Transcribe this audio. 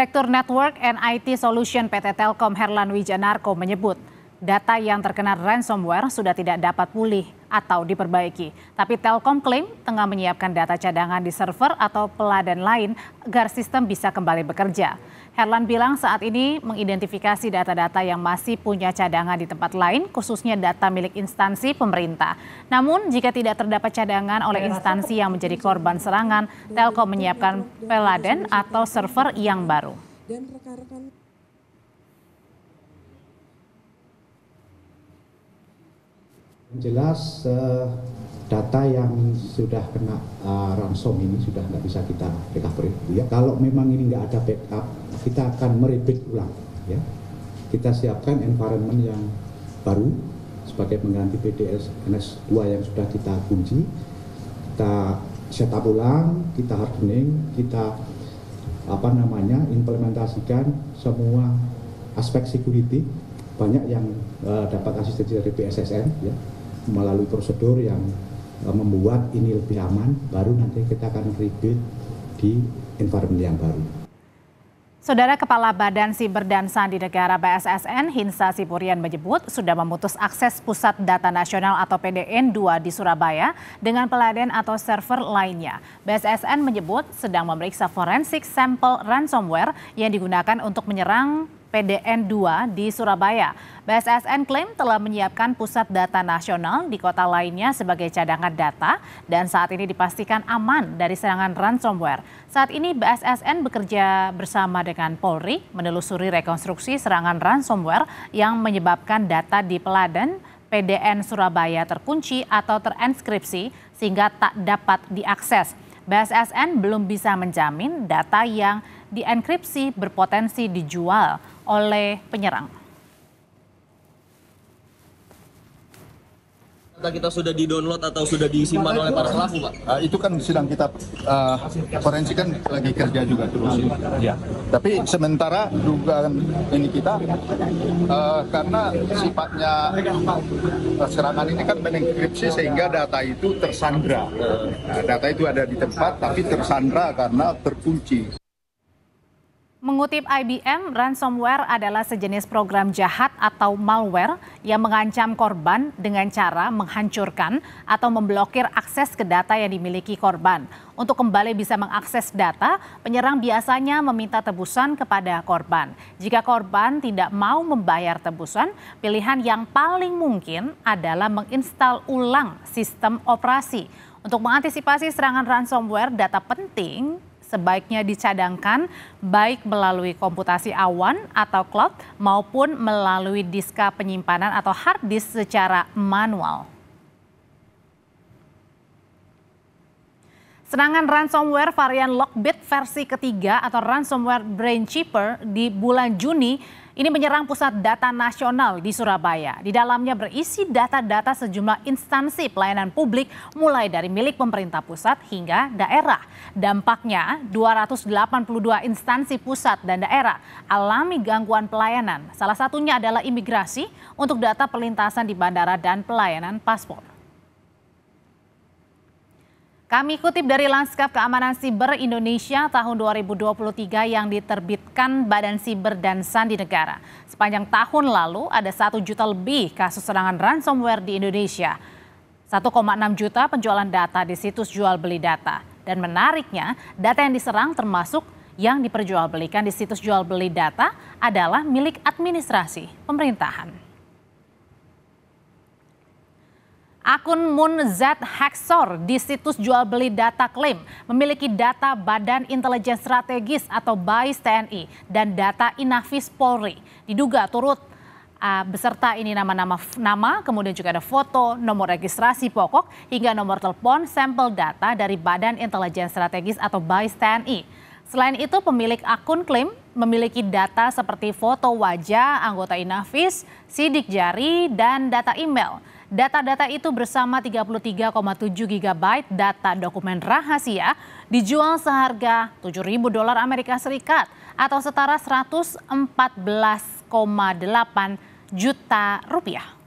Direktur Network and IT Solution PT Telkom Herlan Wijanarko menyebut, data yang terkena ransomware sudah tidak dapat pulih atau diperbaiki. Tapi Telkom klaim tengah menyiapkan data cadangan di server atau peladen lain agar sistem bisa kembali bekerja. Herlan bilang saat ini mengidentifikasi data-data yang masih punya cadangan di tempat lain, khususnya data milik instansi pemerintah. Namun jika tidak terdapat cadangan oleh instansi yang menjadi korban serangan, Telkom menyiapkan peladen atau server yang baru. jelas jelas eh, data yang sudah kena eh, ransom ini sudah nggak bisa kita recovery Ya, kalau memang ini nggak ada backup kita akan meribet ulang ya kita siapkan environment yang baru sebagai pengganti PDS NS2 yang sudah kita kunci kita setup ulang kita hardening kita apa namanya implementasikan semua aspek security banyak yang uh, dapat asistensi dari PSSN ya, melalui prosedur yang uh, membuat ini lebih aman, baru nanti kita akan rebuild di environment yang baru. Saudara Kepala Badan Siber dan Sandi Negara BSSN Hinsa Sipurian menyebut sudah memutus akses Pusat Data Nasional atau PDN 2 di Surabaya dengan peladen atau server lainnya. BSSN menyebut sedang memeriksa forensik sampel ransomware yang digunakan untuk menyerang PDN 2 di Surabaya. BSSN klaim telah menyiapkan pusat data nasional di kota lainnya sebagai cadangan data dan saat ini dipastikan aman dari serangan ransomware. Saat ini BSSN bekerja bersama dengan Polri menelusuri rekonstruksi serangan ransomware yang menyebabkan data di Peladen PDN Surabaya terkunci atau terenkripsi sehingga tak dapat diakses. BSSN belum bisa menjamin data yang dienkripsi berpotensi dijual oleh penyerang. kita sudah di-download atau sudah disimpan oleh para pelaku, Pak? Uh, itu kan sedang kita uh, forensik kan lagi kerja juga terus. Ya. Tapi sementara dugaan ini kita uh, karena sifatnya serangan ini kan menenkripsi sehingga data itu tersandra. Eh. Nah, data itu ada di tempat tapi tersandra karena terkunci. Mengutip IBM, ransomware adalah sejenis program jahat atau malware yang mengancam korban dengan cara menghancurkan atau memblokir akses ke data yang dimiliki korban. Untuk kembali bisa mengakses data, penyerang biasanya meminta tebusan kepada korban. Jika korban tidak mau membayar tebusan, pilihan yang paling mungkin adalah menginstal ulang sistem operasi. Untuk mengantisipasi serangan ransomware, data penting sebaiknya dicadangkan baik melalui komputasi awan atau cloud maupun melalui diska penyimpanan atau hard disk secara manual. Serangan ransomware varian Lockbit versi ketiga atau ransomware brain chipper di bulan Juni ini menyerang pusat data nasional di Surabaya. Di dalamnya berisi data-data sejumlah instansi pelayanan publik mulai dari milik pemerintah pusat hingga daerah. Dampaknya 282 instansi pusat dan daerah alami gangguan pelayanan. Salah satunya adalah imigrasi untuk data perlintasan di bandara dan pelayanan paspor. Kami kutip dari Lanskap Keamanan Siber Indonesia tahun 2023 yang diterbitkan Badan Siber dan Sandi Negara. Sepanjang tahun lalu ada satu juta lebih kasus serangan ransomware di Indonesia. 1,6 juta penjualan data di situs jual beli data. Dan menariknya, data yang diserang termasuk yang diperjualbelikan di situs jual beli data adalah milik administrasi pemerintahan. Akun Moon Z Hexor di situs jual beli data klaim memiliki data Badan Intelijen Strategis atau BAIS TNI dan data Inafis Polri. Diduga turut uh, beserta ini nama-nama nama, kemudian juga ada foto, nomor registrasi pokok hingga nomor telepon sampel data dari Badan Intelijen Strategis atau BAIS TNI. Selain itu, pemilik akun klaim memiliki data seperti foto wajah anggota Inafis, sidik jari, dan data email. Data-data itu bersama 33,7 GB data dokumen rahasia dijual seharga 7.000 dolar Amerika Serikat atau setara 114,8 juta rupiah.